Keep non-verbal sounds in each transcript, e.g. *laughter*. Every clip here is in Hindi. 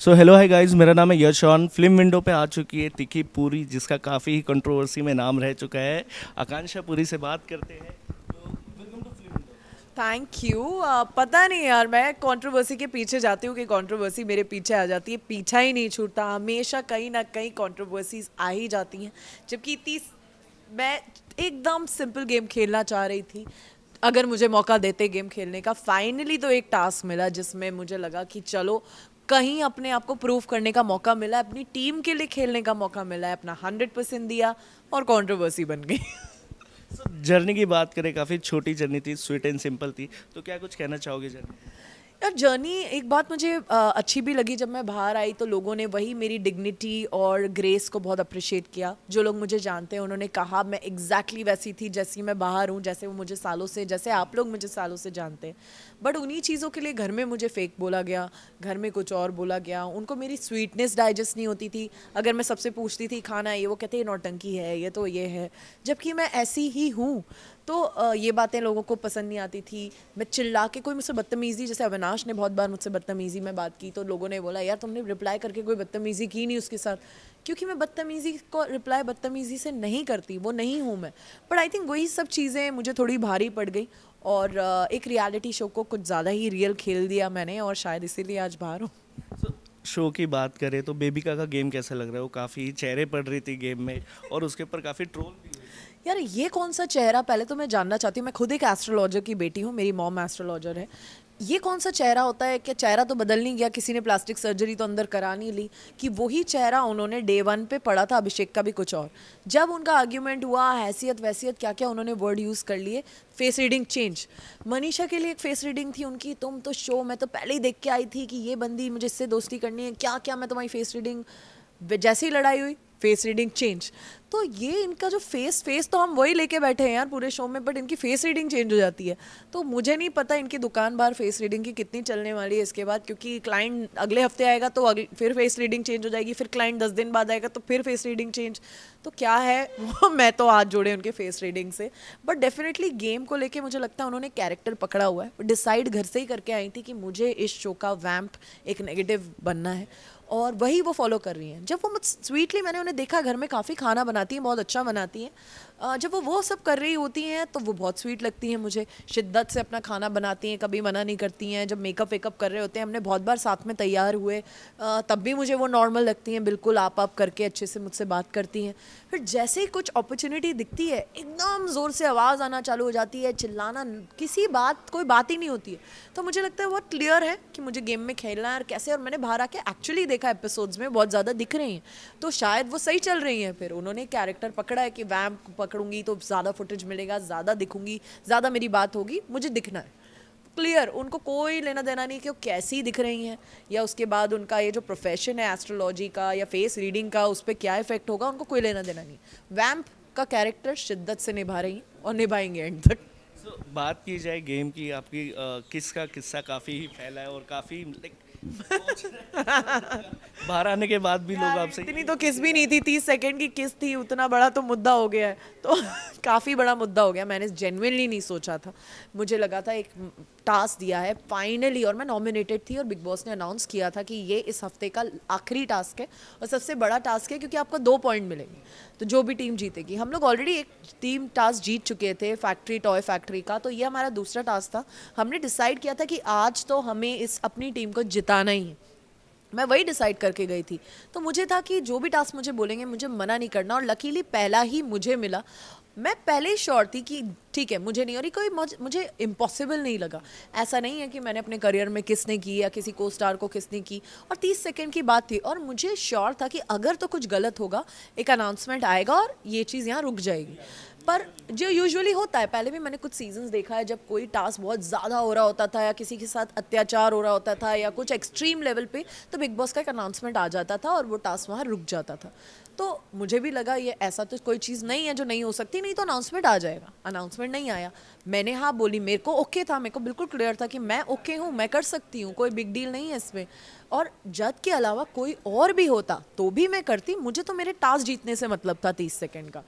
सो हेलो है गाइज मेरा नाम है यशवान फिल्म विंडो पे आ चुकी है तिकी पूरी जिसका काफ़ी ही कंट्रोवर्सी में नाम रह चुका है आकांक्षा पूरी से बात करते हैं थैंक यू uh, पता नहीं यार मैं कंट्रोवर्सी के पीछे जाती हूँ कि कंट्रोवर्सी मेरे पीछे आ जाती है पीछा ही नहीं छूटता हमेशा कहीं ना कहीं कंट्रोवर्सीज आ ही जाती हैं जबकि इतनी मैं एकदम सिंपल गेम खेलना चाह रही थी अगर मुझे मौका देते गेम खेलने का फाइनली तो एक टास्क मिला जिसमें मुझे लगा कि चलो कहीं अपने आप को प्रूव करने का मौका मिला अपनी टीम के लिए खेलने का मौका मिला है अपना हंड्रेड परसेंट दिया और कंट्रोवर्सी बन गई जर्नी *laughs* की बात करें काफ़ी छोटी जर्नी थी स्वीट एंड सिंपल थी तो क्या कुछ कहना चाहोगे जर्नी यार जर्नी एक बात मुझे अच्छी भी लगी जब मैं बाहर आई तो लोगों ने वही मेरी डिग्निटी और ग्रेस को बहुत अप्रिशिएट किया जो लोग मुझे जानते हैं उन्होंने कहा मैं एग्जैक्टली exactly वैसी थी जैसी मैं बाहर हूँ जैसे वो मुझे सालों से जैसे आप लोग मुझे सालों से जानते हैं बट उन्हीं चीज़ों के लिए घर में मुझे फेक बोला गया घर में कुछ और बोला गया उनको मेरी स्वीटनेस डाइजेस्ट नहीं होती थी अगर मैं सबसे पूछती थी खाना ये वो कहते हैं नौटंकी है ये तो ये है जबकि मैं ऐसी ही हूँ तो ये बातें लोगों को पसंद नहीं आती थी मैं चिल्ला के कोई मुझसे बदतमीज़ी जैसे अविनाश ने बहुत बार मुझसे बदतमीज़ी में बात की तो लोगों ने बोला यार तुमने रिप्लाई करके कोई बदतमीज़ी की नहीं उसके साथ क्योंकि मैं बदतमीज़ी को रिप्लाई बदतमीज़ी से नहीं करती वो नहीं हूँ मैं बट आई थिंक वही सब चीज़ें मुझे थोड़ी भारी पड़ गई और एक रियलिटी शो को कुछ ज़्यादा ही रियल खेल दिया मैंने और शायद इसीलिए आज बाहर हूँ शो की बात करें तो बेबिका का गेम कैसा लग रहा है वो काफ़ी चेहरे पड़ रही थी गेम में और उसके ऊपर काफ़ी ट्रोल भी यार ये कौन सा चेहरा पहले तो मैं जानना चाहती हूँ मैं खुद एक एस्ट्रोलॉजर की बेटी हूँ मेरी मॉम एस्ट्रोलॉजर है ये कौन सा चेहरा होता है कि चेहरा तो बदल नहीं गया किसी ने प्लास्टिक सर्जरी तो अंदर करा नहीं ली कि वही चेहरा उन्होंने डे वन पे पढ़ा था अभिषेक का भी कुछ और जब उनका आर्ग्यूमेंट हुआ हैसियत वैसियत क्या क्या उन्होंने वर्ड यूज़ कर लिए फेस रीडिंग चेंज मनीषा के लिए एक फेस रीडिंग थी उनकी तुम तो शो मैं तो पहले ही देख के आई थी कि ये बंदी मुझे इससे दोस्ती करनी है क्या क्या मैं तुम्हारी फेस रीडिंग जैसे ही लड़ाई हुई फेस रीडिंग चेंज तो ये इनका जो फेस फेस तो हम वही लेके बैठे हैं यार पूरे शो में बट इनकी फेस रीडिंग चेंज हो जाती है तो मुझे नहीं पता इनकी दुकान बार फेस रीडिंग की कितनी चलने वाली है इसके बाद क्योंकि क्लाइंट अगले हफ्ते आएगा तो अगले फिर फेस रीडिंग चेंज हो जाएगी फिर क्लाइंट दस दिन बाद आएगा तो फिर फेस रीडिंग चेंज तो क्या है *laughs* मैं तो हाथ जोड़े उनके फेस रीडिंग से बट डेफिनेटली गेम को लेके मुझे लगता है उन्होंने कैरेक्टर पकड़ा हुआ है डिसाइड घर से ही करके आई थी कि मुझे इस शो का वैम्प एक नेगेटिव बनना है और वही वो फॉलो कर रही हैं जब वो मुझ स्वीटली मैंने उन्हें देखा घर में काफ़ी खाना बनाती हैं बहुत अच्छा बनाती हैं जब वो वो सब कर रही होती हैं तो वो बहुत स्वीट लगती हैं मुझे शिद्दत से अपना खाना बनाती हैं कभी मना नहीं करती हैं जब मेकअप वेकअप कर रहे होते हैं हमने बहुत बार साथ में तैयार हुए तब भी मुझे वो नॉर्मल लगती हैं बिल्कुल आप आप करके अच्छे से मुझसे बात करती हैं फिर जैसे ही कुछ अपॉर्चुनिटी दिखती है एकदम ज़ोर से आवाज़ आना चालू हो जाती है चिल्लाना किसी बात कोई बात ही नहीं होती है तो मुझे लगता है बहुत क्लियर है कि मुझे गेम में खेलना है और कैसे और मैंने बाहर आके एक्चुअली देखा एपिसोड्स में बहुत ज़्यादा दिख रही हैं तो शायद वो सही चल रही हैं फिर उन्होंने कैरेक्टर पकड़ा है कि वैम्प पकड़ूंगी तो ज़्यादा फुटेज मिलेगा ज़्यादा दिखूंगी ज़्यादा मेरी बात होगी मुझे दिखना है क्लियर उनको कोई लेना देना नहीं कि वो कैसी दिख रही हैं या उसके बाद उनका ये जो प्रोफेशन है एस्ट्रोलॉजी का या फेस रीडिंग का उस पर क्या इफेक्ट होगा उनको कोई लेना देना नहीं वैम्प का कैरेक्टर शिद्दत से निभा रही और निभाएंगे एंड तक so, बात की जाए गेम की आपकी आ, किसका किस्सा काफ़ी फैला है और काफ़ी लाइक *laughs* बाहर आने के बाद भी लोग आपसे इतनी तो किस भी नहीं थी तीस सेकंड की किस थी उतना बड़ा तो मुद्दा हो गया है तो *laughs* काफ़ी बड़ा मुद्दा हो गया मैंने जेनुनली नहीं सोचा था मुझे लगा था एक टास्क दिया है फाइनली और मैं नॉमिनेटेड थी और बिग बॉस ने अनाउंस किया था कि ये इस हफ्ते का आखिरी टास्क है और सबसे बड़ा टास्क है क्योंकि आपको दो पॉइंट मिलेंगे तो जो भी टीम जीतेगी हम लोग ऑलरेडी एक टीम टास्क जीत चुके थे फैक्ट्री टॉय फैक्ट्री का तो ये हमारा दूसरा टास्क था हमने डिसाइड किया था कि आज तो हमें इस अपनी टीम को जिताना ही है मैं वही डिसाइड करके गई थी तो मुझे था कि जो भी टास्क मुझे बोलेंगे मुझे मना नहीं करना और लकीली पहला ही मुझे मिला मैं पहले ही श्योर थी कि ठीक है मुझे नहीं और ये कोई मुझे इम्पॉसिबल नहीं लगा ऐसा नहीं है कि मैंने अपने करियर में किसने की या किसी को स्टार को किसने की और तीस सेकेंड की बात थी और मुझे श्योर था कि अगर तो कुछ गलत होगा एक अनाउंसमेंट आएगा और ये चीज़ यहाँ रुक जाएगी पर जो यूजुअली होता है पहले भी मैंने कुछ सीजन देखा है जब कोई टास्क बहुत ज़्यादा हो रहा होता था या किसी के साथ अत्याचार हो रहा होता था या कुछ एक्सट्रीम लेवल पे तो बिग बॉस का एक अनाउंसमेंट आ जाता था और वो टास्क वहाँ रुक जाता था तो मुझे भी लगा ये ऐसा तो कोई चीज़ नहीं है जो नहीं हो सकती नहीं तो अनाउंसमेंट आ जाएगा अनाउंसमेंट नहीं आया मैंने हाँ बोली मेरे को ओके था मेरे को बिल्कुल क्लियर था कि मैं ओके हूँ मैं कर सकती हूँ कोई बिग डील नहीं है इसमें और जद के अलावा कोई और भी होता तो भी मैं करती मुझे तो मेरे टास्क जीतने से मतलब था तीस सेकेंड का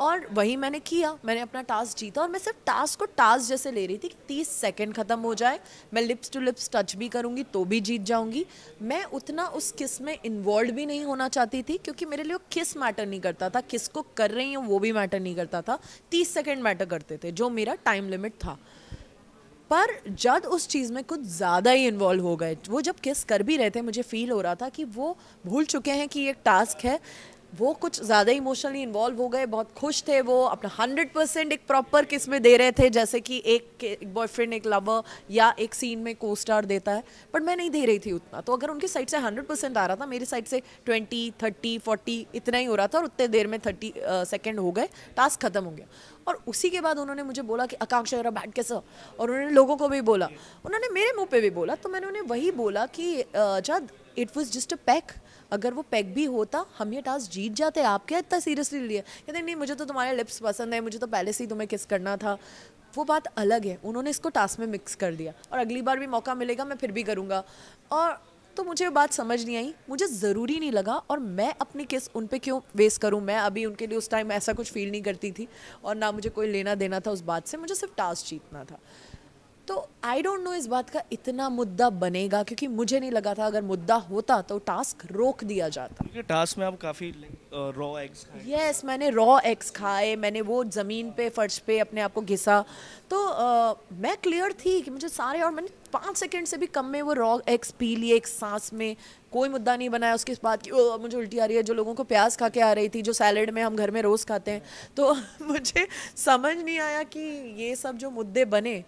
और वही मैंने किया मैंने अपना टास्क जीता और मैं सिर्फ टास्क को टास्क जैसे ले रही थी कि तीस सेकेंड ख़त्म हो जाए मैं लिप्स टू लिप्स टच भी करूँगी तो भी जीत जाऊँगी मैं उतना उस किस में इन्वॉल्व भी नहीं होना चाहती थी क्योंकि मेरे लिए किस मैटर नहीं करता था किस को कर रही हूँ वो भी मैटर नहीं करता था तीस सेकेंड मैटर करते थे जो मेरा टाइम लिमिट था पर जब उस चीज़ में कुछ ज़्यादा ही इन्वॉल्व हो गए वो जब किस कर भी रहे थे मुझे फील हो रहा था कि वो भूल चुके हैं कि ये एक टास्क है वो कुछ ज़्यादा इमोशनली इन्वॉल्व हो गए बहुत खुश थे वो अपना हंड्रेड परसेंट एक प्रॉपर किस में दे रहे थे जैसे कि एक, एक बॉयफ्रेंड एक लवर या एक सीन में को स्टार देता है बट मैं नहीं दे रही थी उतना तो अगर उनकी साइड से हंड्रेड परसेंट आ रहा था मेरी साइड से ट्वेंटी थर्टी फोर्टी इतना ही हो रहा था और उतने देर में थर्टी सेकेंड हो गए टास्क खत्म हो गया और उसी के बाद उन्होंने मुझे बोला कि आकांक्षा जरा बैठ के सर और उन्होंने लोगों को भी बोला उन्होंने मेरे मुँह पर भी बोला तो मैंने उन्हें वही बोला कि जद it was just a pack अगर वो पैक भी होता हम ये टास्क जीत जाते आप क्या इतना सीरियसली लिया कहते नहीं मुझे तो तुम्हारे लिप्स पसंद है मुझे तो पहले से ही तुम्हें किस करना था वो बात अलग है उन्होंने इसको टास्क में मिक्स कर दिया और अगली बार भी मौका मिलेगा मैं फिर भी करूँगा और तो मुझे ये बात समझ नहीं आई मुझे ज़रूरी नहीं लगा और मैं अपनी किस उन पर क्यों वेस्ट करूँ मैं अभी उनके लिए उस टाइम ऐसा कुछ फील नहीं करती थी और ना मुझे कोई लेना देना था उस बात से मुझे सिर्फ टास्क जीतना था तो आई डोंट नो इस बात का इतना मुद्दा बनेगा क्योंकि मुझे नहीं लगा था अगर मुद्दा होता तो टास्क रोक दिया जाता क्योंकि टास्क में अब काफ़ी रॉ एग्स यस मैंने रॉ एग्स खाए मैंने वो ज़मीन पे फर्श पे अपने आप को घिसा तो आ, uh, मैं क्लियर थी कि मुझे सारे और मैंने पाँच सेकेंड से भी कम में वो रॉ एग्स पी लिए एक सांस में कोई मुद्दा नहीं बनाया उसके बाद की मुझे उल्टी आ रही है जो लोगों को प्याज खा के आ रही थी जो सैलड में हम घर में रोज़ खाते हैं तो *laughs* मुझे समझ नहीं आया कि ये सब जो मुद्दे बने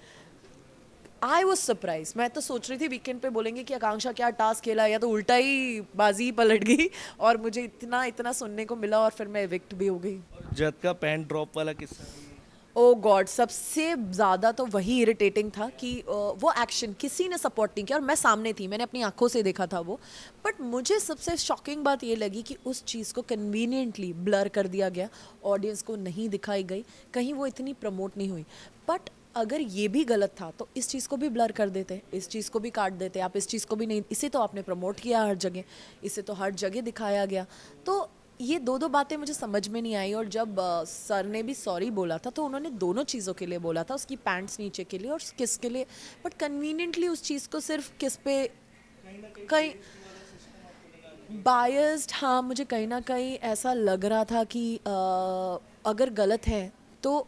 आई वॉज सरप्राइज मैं तो सोच रही थी वीकेंड पे बोलेंगे कि आकांक्षा क्या टास्क खेला या तो उल्टा ही बाजी ही पलट गई और मुझे इतना इतना सुनने को मिला और फिर मैं इविक्ट भी हो गई जद का पैंट ड्रॉप वाला किस्सा ओ गॉड oh सबसे ज़्यादा तो वही इरिटेटिंग था कि वो एक्शन किसी ने सपोर्ट नहीं किया और मैं सामने थी मैंने अपनी आंखों से देखा था वो बट मुझे सबसे शॉकिंग बात ये लगी कि उस चीज़ को कन्वीनियंटली ब्लर कर दिया गया ऑडियंस को नहीं दिखाई गई कहीं वो इतनी प्रमोट नहीं हुई बट अगर ये भी गलत था तो इस चीज़ को भी ब्लर कर देते इस चीज़ को भी काट देते आप इस चीज़ को भी नहीं इसे तो आपने प्रमोट किया हर जगह इसे तो हर जगह दिखाया गया तो ये दो दो बातें मुझे समझ में नहीं आई और जब सर ने भी सॉरी बोला था तो उन्होंने दोनों चीज़ों के लिए बोला था उसकी पैंट्स नीचे के लिए और किस के लिए बट कन्वीनियंटली उस चीज़ को सिर्फ किस पे कहीं बायस्ड हाँ मुझे कहीं ना कहीं ऐसा लग रहा था कि आ, अगर गलत है तो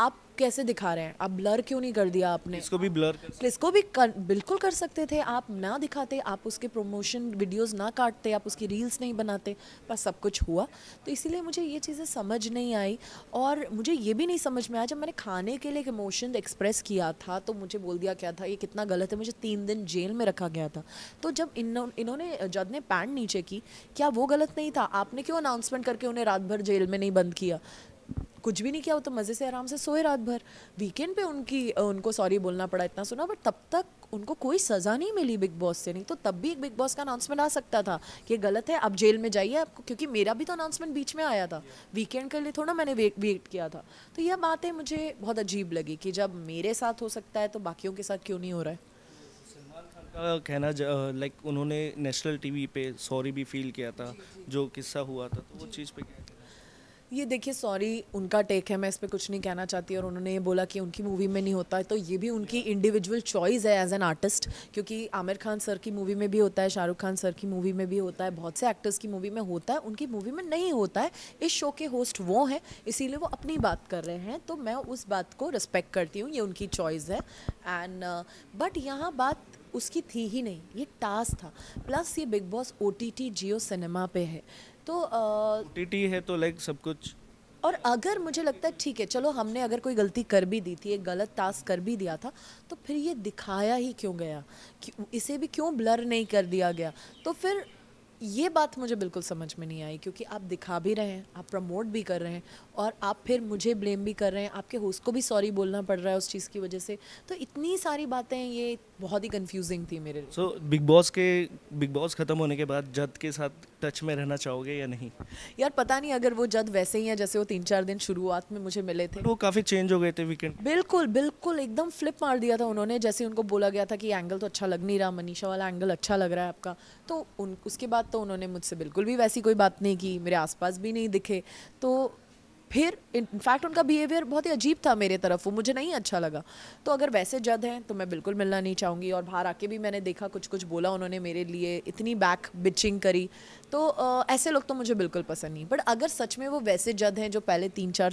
आप कैसे दिखा रहे हैं आप ब्लर क्यों नहीं कर दिया आपने इसको भी ब्लर इसको भी कर, बिल्कुल कर सकते थे आप ना दिखाते आप उसके प्रमोशन वीडियोस ना काटते आप उसकी रील्स नहीं बनाते पर सब कुछ हुआ तो इसीलिए मुझे ये चीज़ें समझ नहीं आई और मुझे ये भी नहीं समझ में आया जब मैंने खाने के लिए एक इमोशन एक्सप्रेस किया था तो मुझे बोल दिया क्या था ये कितना गलत है मुझे तीन दिन जेल में रखा गया था तो जब इन्होंने जद ने पैंट नीचे की क्या वो गलत नहीं था आपने क्यों अनाउंसमेंट करके उन्हें रात भर जेल में नहीं बंद किया कुछ भी नहीं किया वो तो मज़े से आराम से सोए रात भर वीकेंड पे उनकी उनको सॉरी बोलना पड़ा इतना सुना बट तब तक उनको कोई सज़ा नहीं मिली बिग बॉस से नहीं तो तब भी एक बिग बॉस का अनाउंसमेंट आ सकता था कि गलत है आप जेल में जाइए आपको क्योंकि मेरा भी तो अनाउंसमेंट बीच में आया था वीकेंड के लिए थोड़ा मैंने वेट वेट किया था तो यह बातें मुझे बहुत अजीब लगी कि जब मेरे साथ हो सकता है तो बाकियों के साथ क्यों नहीं हो रहा है का कहना लाइक उन्होंने नेशनल टीवी पे सॉरी भी फील किया था जो किस्सा हुआ था तो वो चीज़ पे क्या ये देखिए सॉरी उनका टेक है मैं इस पर कुछ नहीं कहना चाहती और उन्होंने ये बोला कि उनकी मूवी में नहीं होता है तो ये भी उनकी इंडिविजुअल चॉइस है एज एन आर्टिस्ट क्योंकि आमिर खान सर की मूवी में भी होता है शाहरुख खान सर की मूवी में भी होता है बहुत से एक्टर्स की मूवी में होता है उनकी मूवी में नहीं होता है इस शो के होस्ट वो हैं इसीलिए वो अपनी बात कर रहे हैं तो मैं उस बात को रिस्पेक्ट करती हूँ ये उनकी चॉइस है एंड बट uh, यहाँ बात उसकी थी ही नहीं ये टास्क था प्लस ये Bigg Boss O T T Jio cinema पे है तो टीटी है तो लाइक सब कुछ और अगर मुझे लगता है ठीक है चलो हमने अगर कोई गलती कर भी दी थी एक गलत टास्क कर भी दिया था तो फिर ये दिखाया ही क्यों गया इसे भी क्यों ब्लर नहीं कर दिया गया तो फिर ये बात मुझे बिल्कुल समझ में नहीं आई क्योंकि आप दिखा भी रहे हैं आप प्रमोट भी कर रहे हैं और आप फिर मुझे ब्लेम भी कर रहे हैं आपके होस्ट को भी सॉरी बोलना पड़ रहा है उस चीज़ की वजह से तो इतनी सारी बातें ये बहुत ही कंफ्यूजिंग थी मेरे लिए सो बिग बॉस के बिग बॉस खत्म होने के बाद जद के साथ टच में रहना चाहोगे या नहीं यार पता नहीं अगर वो जद वैसे ही है जैसे वो तीन चार दिन शुरुआत में मुझे मिले थे वो काफ़ी चेंज हो गए थे वीकेंड बिल्कुल बिल्कुल एकदम फ्लिप मार दिया था उन्होंने जैसे उनको बोला गया था कि एंगल तो अच्छा लग नहीं रहा मनीषा वाला एंगल अच्छा लग रहा है आपका तो उन उसके बाद तो उन्होंने मुझसे बिल्कुल भी वैसी कोई बात नहीं की मेरे आसपास भी नहीं दिखे तो फिर इनफैक्ट उनका बिहेवियर बहुत ही अजीब था मेरे तरफ वो मुझे नहीं अच्छा लगा तो अगर वैसे जद हैं तो मैं बिल्कुल मिलना नहीं चाहूँगी और बाहर आके भी मैंने देखा कुछ कुछ बोला उन्होंने मेरे लिए इतनी बैक बिचिंग करी तो आ, ऐसे लोग तो मुझे बिल्कुल पसंद नहीं बट अगर सच में वो वैसे जज हैं जो पहले तीन चार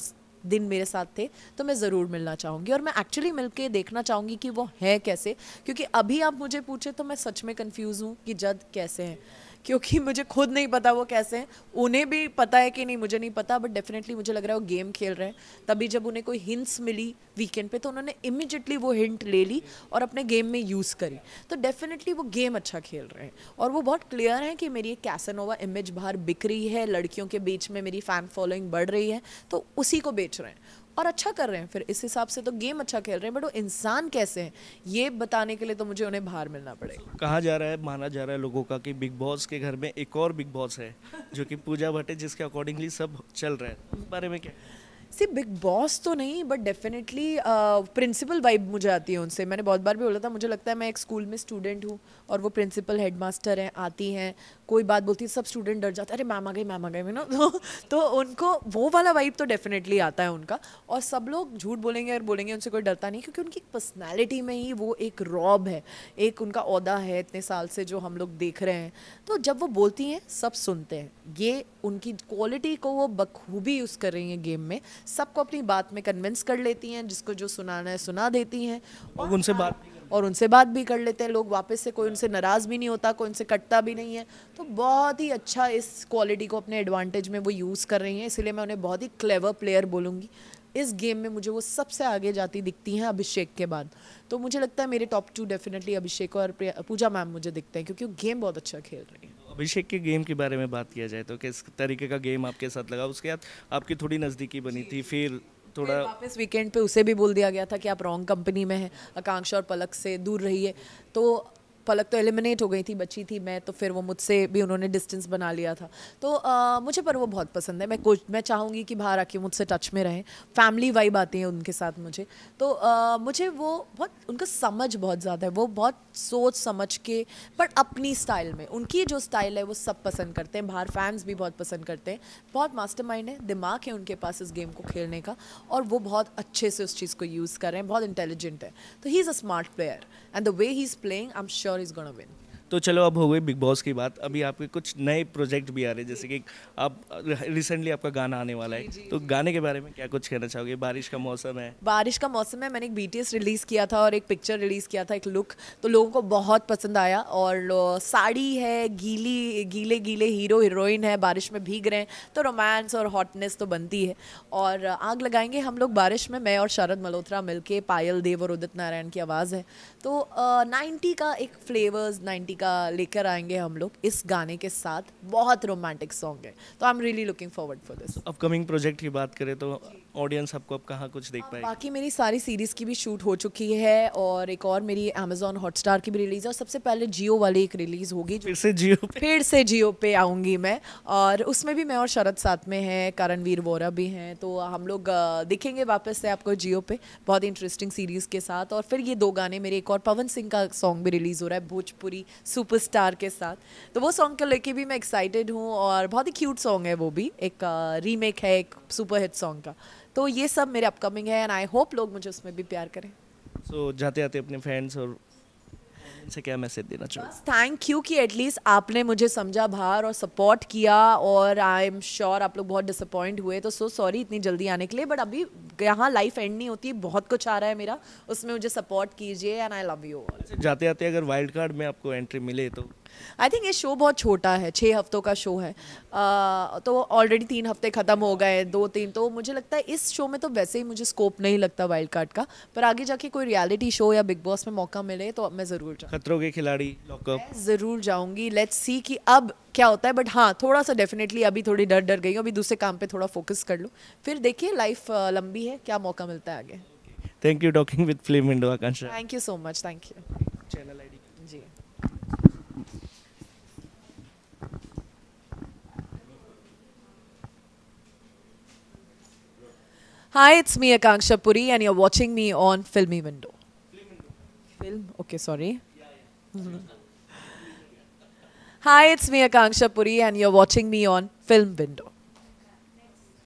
दिन मेरे साथ थे तो मैं ज़रूर मिलना चाहूँगी और मैं एक्चुअली मिल के देखना चाहूँगी कि वो हैं कैसे क्योंकि अभी आप मुझे पूछे तो मैं सच में कन्फ्यूज़ हूँ कि जद कैसे हैं क्योंकि मुझे खुद नहीं पता वो कैसे हैं उन्हें भी पता है कि नहीं मुझे नहीं पता बट डेफिनेटली मुझे लग रहा है वो गेम खेल रहे हैं तभी जब उन्हें कोई हिंट्स मिली वीकेंड पे तो उन्होंने इमिजिएटली वो हिंट ले ली और अपने गेम में यूज़ करी तो डेफिनेटली वो गेम अच्छा खेल रहे हैं और वो बहुत क्लियर है कि मेरी एक कैसनोवा इमेज बाहर बिक रही है लड़कियों के बीच में मेरी फ़ैन फॉलोइंग बढ़ रही है तो उसी को बेच रहे हैं और अच्छा कर रहे हैं फिर इस हिसाब से तो गेम अच्छा खेल रहे हैं बट वो इंसान कैसे हैं ये बताने के लिए तो मुझे उन्हें बाहर मिलना पड़ेगा कहा जा रहा है माना जा रहा है लोगों का कि बिग बॉस के घर में एक और बिग बॉस है जो कि पूजा भट्ट जिसके अकॉर्डिंगली सब चल रहे हैं उस बारे में क्या सी बिग बॉस तो नहीं बट डेफिनेटली प्रिंसिपल वाइब मुझे आती है उनसे मैंने बहुत बार भी बोला था मुझे लगता है मैं एक स्कूल में स्टूडेंट हूँ और वो प्रिंसिपल हेडमास्टर हैं आती हैं कोई बात बोलती है सब स्टूडेंट डर जाते अरे मैम आ गई मैम आ गई मैं ना तो, तो उनको वो वाला वाइब तो डेफिनेटली आता है उनका और सब लोग झूठ बोलेंगे और बोलेंगे उनसे कोई डरता नहीं क्योंकि उनकी पर्सनैलिटी में ही वो एक रॉब है एक उनका अहदा है इतने साल से जो हम लोग देख रहे हैं तो जब वो बोलती हैं सब सुनते हैं ये उनकी क्वालिटी को वो बखूबी यूज़ कर रही हैं गेम में सबको अपनी बात में कन्विंस कर लेती हैं जिसको जो सुनाना है सुना देती हैं और उनसे बात हाँ। और उनसे बात भी कर लेते हैं लोग वापस से कोई उनसे नाराज़ भी नहीं होता कोई उनसे कटता भी नहीं है तो बहुत ही अच्छा इस क्वालिटी को अपने एडवांटेज में वो यूज़ कर रही हैं इसलिए मैं उन्हें बहुत ही क्लेवर प्लेयर बोलूँगी इस गेम में मुझे वो सबसे आगे जाती दिखती हैं अभिषेक के बाद तो मुझे लगता है मेरे टॉप टू डेफिनेटली अभिषेक और पूजा मैम मुझे दिखते हैं क्योंकि वो गेम बहुत अच्छा खेल रही है अभिषेक के गेम के बारे में बात किया जाए तो किस तरीके का गेम आपके साथ लगा उसके बाद आपकी थोड़ी नज़दीकी बनी थी फिर थोड़ा वापस वीकेंड पे उसे भी बोल दिया गया था कि आप रॉन्ग कंपनी में हैं आकांक्षा और पलक से दूर रहिए तो पलक तो एलिमिनेट हो गई थी बची थी मैं तो फिर वो मुझसे भी उन्होंने डिस्टेंस बना लिया था तो आ, मुझे पर वो बहुत पसंद है मैं कोच मैं चाहूँगी कि बाहर आके मुझसे टच में रहें फैमिली वाइब आती है उनके साथ मुझे तो आ, मुझे वो बहुत उनका समझ बहुत ज़्यादा है वो बहुत सोच समझ के बट अपनी स्टाइल में उनकी जो स्टाइल है वो सब पसंद करते हैं बाहर फैंस भी बहुत पसंद करते हैं बहुत मास्टर माइंड है दिमाग है उनके पास इस गेम को खेलने का और वो बहुत अच्छे से उस चीज़ को यूज़ कर रहे हैं बहुत इंटेलिजेंट है तो he is a smart player and the way he is playing I am sure is gonna win. तो चलो अब हो गई बिग बॉस की बात अभी आपके कुछ नए प्रोजेक्ट भी आ रहे हैं जैसे कि आप रिसेंटली आपका गाना आने वाला है तो गाने के बारे में क्या कुछ कहना चाहोगे बारिश का मौसम है बारिश का मौसम है मैंने एक बी रिलीज़ किया था और एक पिक्चर रिलीज़ किया था एक लुक तो लोगों को बहुत पसंद आया और साड़ी है गीली गीले गीले हीरो हीरोइन है बारिश में भीग रहे हैं तो रोमांस और हॉटनेस तो बनती है और आग लगाएंगे हम लोग बारिश में मैं और शरद मल्होत्रा मिलके पायल देव और उदित नारायण की आवाज़ है तो नाइन्टी का एक फ्लेवर्स नाइन्टी का लेकर आएंगे हम लोग इस गाने के साथ बहुत रोमांटिक सॉन्ग है तो I am really looking forward for this upcoming project की बात करें तो ऑडियंस आपको अब कहाँ कुछ देख हाँ, पाए बाकी मेरी सारी सीरीज़ की भी शूट हो चुकी है और एक और मेरी अमेजोन हॉटस्टार की भी रिलीज़ है और सबसे पहले जियो वाली एक रिलीज़ होगी फिर से जियो फिर से जियो पे आऊँगी मैं और उसमें भी मैं और शरद साथ में है करणवीर वोरा भी हैं तो हम लोग दिखेंगे वापस से आपको जियो पे बहुत इंटरेस्टिंग सीरीज़ के साथ और फिर ये दो गाने मेरे एक और पवन सिंह का सॉन्ग भी रिलीज़ हो रहा है भोजपुरी सुपरस्टार के साथ तो वो सॉन्ग को लेके भी मैं एक्साइटेड हूँ और बहुत ही क्यूट सॉन्ग है वो भी एक रीमेक है एक सुपरहिट सॉन्ग का तो ये सब मेरे अपकमिंग है एंड आई होप लोग मुझे उसमें भी प्यार करें सो so, जाते जाते अपने फ्रेंड्स और से क्या मैसेज देना चाहूँ थैंक यू कि एटलीस्ट आपने मुझे समझा बाहर और सपोर्ट किया और आई एम श्योर आप लोग बहुत डिसअपॉइंट हुए तो सो so सॉरी इतनी जल्दी आने के लिए बट अभी यहाँ लाइफ एंड नहीं होती बहुत कुछ आ रहा है मेरा उसमें मुझे सपोर्ट कीजिए एंड आई लव यू जाते जाते अगर वाइल्ड कार्ड में आपको एंट्री मिले तो आई थिंक ये शो बहुत छोटा है छः हफ्तों का शो है uh, तो ऑलरेडी तीन हफ्ते ख़त्म हो गए दो तीन तो मुझे लगता है इस शो में तो वैसे ही मुझे स्कोप नहीं लगता वाइल्ड कार्ड का पर आगे जाके कोई रियलिटी शो या बिग बॉस में मौका मिले तो मैं ज़रूर जाऊँ खतरों के खिलाड़ी ज़रूर जाऊँगी लेट्स सी कि अब क्या होता है बट हाँ थोड़ा सा डेफिनेटली अभी थोड़ी डर डर गई हूँ अभी दूसरे काम पर थोड़ा फोकस कर लूँ फिर देखिए लाइफ लंबी है क्या मौका मिलता है आगे thank you talking with film Indo Akanksha thank you so much thank you channel ID ji Hi, it's me Akanksha Puri and you're watching me on Filmy Window. Film? Okay, sorry. Hi, it's me Akanksha Puri and you're watching me on Film Window.